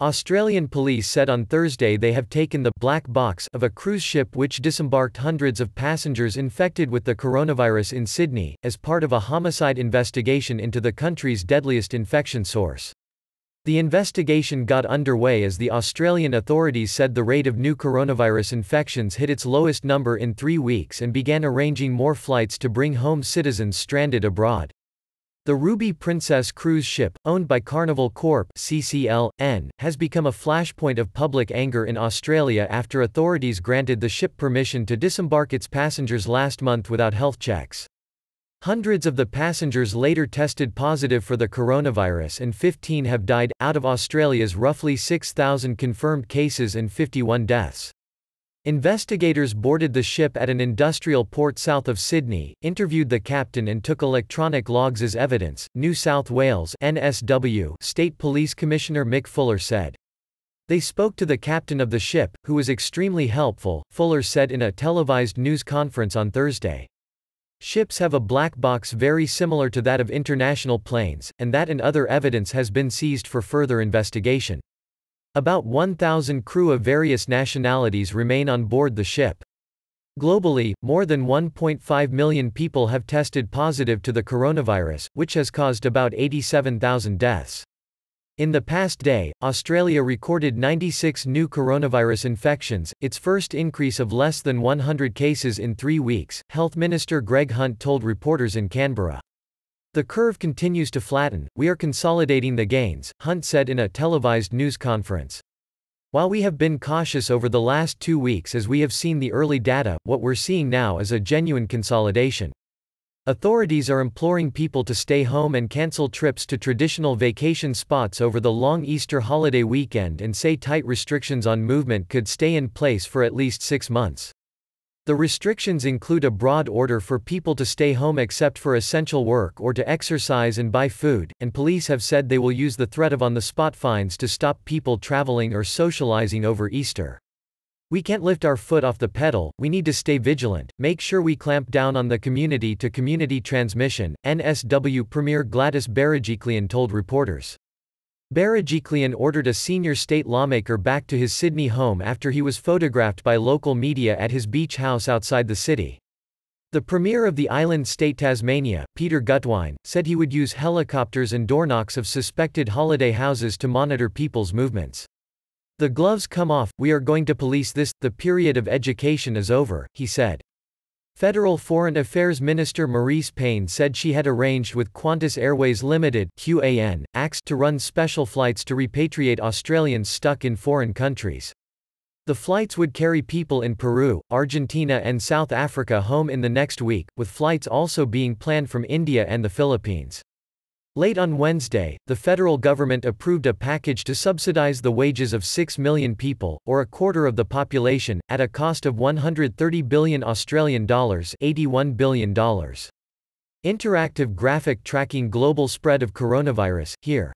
Australian police said on Thursday they have taken the black box of a cruise ship which disembarked hundreds of passengers infected with the coronavirus in Sydney, as part of a homicide investigation into the country's deadliest infection source. The investigation got underway as the Australian authorities said the rate of new coronavirus infections hit its lowest number in three weeks and began arranging more flights to bring home citizens stranded abroad. The Ruby Princess cruise ship, owned by Carnival Corp (CCL)N), has become a flashpoint of public anger in Australia after authorities granted the ship permission to disembark its passengers last month without health checks. Hundreds of the passengers later tested positive for the coronavirus and 15 have died, out of Australia's roughly 6,000 confirmed cases and 51 deaths. Investigators boarded the ship at an industrial port south of Sydney, interviewed the captain and took electronic logs as evidence, New South Wales NSW State Police Commissioner Mick Fuller said. They spoke to the captain of the ship, who was extremely helpful, Fuller said in a televised news conference on Thursday. Ships have a black box very similar to that of international planes, and that and other evidence has been seized for further investigation. About 1,000 crew of various nationalities remain on board the ship. Globally, more than 1.5 million people have tested positive to the coronavirus, which has caused about 87,000 deaths. In the past day, Australia recorded 96 new coronavirus infections, its first increase of less than 100 cases in three weeks, Health Minister Greg Hunt told reporters in Canberra. The curve continues to flatten, we are consolidating the gains, Hunt said in a televised news conference. While we have been cautious over the last two weeks as we have seen the early data, what we're seeing now is a genuine consolidation. Authorities are imploring people to stay home and cancel trips to traditional vacation spots over the long Easter holiday weekend and say tight restrictions on movement could stay in place for at least six months. The restrictions include a broad order for people to stay home except for essential work or to exercise and buy food, and police have said they will use the threat of on the spot fines to stop people traveling or socializing over Easter. We can't lift our foot off the pedal, we need to stay vigilant, make sure we clamp down on the community to community transmission, NSW Premier Gladys Berejiklian told reporters. Berejiklian ordered a senior state lawmaker back to his Sydney home after he was photographed by local media at his beach house outside the city. The premier of the island state Tasmania, Peter Gutwine, said he would use helicopters and door knocks of suspected holiday houses to monitor people's movements. The gloves come off, we are going to police this, the period of education is over, he said. Federal Foreign Affairs Minister Maurice Payne said she had arranged with Qantas Airways Limited QAN, acts to run special flights to repatriate Australians stuck in foreign countries. The flights would carry people in Peru, Argentina and South Africa home in the next week, with flights also being planned from India and the Philippines. Late on Wednesday, the federal government approved a package to subsidize the wages of 6 million people, or a quarter of the population, at a cost of 130 billion Australian dollars $81 billion. Interactive graphic tracking global spread of coronavirus, here.